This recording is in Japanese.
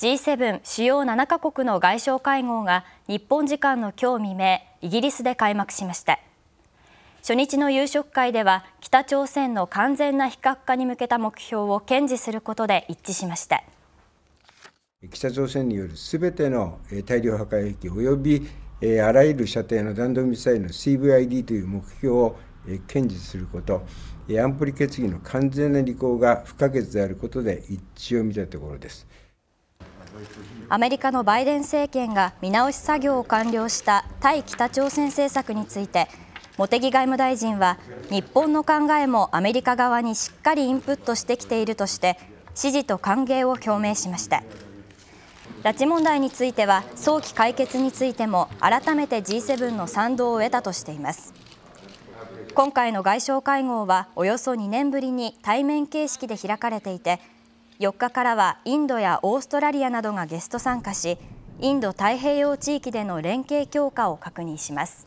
G7 主要7カ国の外相会合が日本時間の今日未明イギリスで開幕しました初日の夕食会では北朝鮮の完全な非核化に向けた目標を堅持することで一致しました北朝鮮によるすべての大量破壊兵器及びあらゆる射程の弾道ミサイルの CVID という目標を堅持すること安保理決議の完全な履行が不可欠であることで一致を見たところです。アメリカのバイデン政権が見直し作業を完了した対北朝鮮政策について茂木外務大臣は日本の考えもアメリカ側にしっかりインプットしてきているとして支持と歓迎を表明しました拉致問題については早期解決についても改めて G7 の賛同を得たとしています今回の外相会合はおよそ2年ぶりに対面形式で開かれていて4日からはインドやオーストラリアなどがゲスト参加しインド太平洋地域での連携強化を確認します。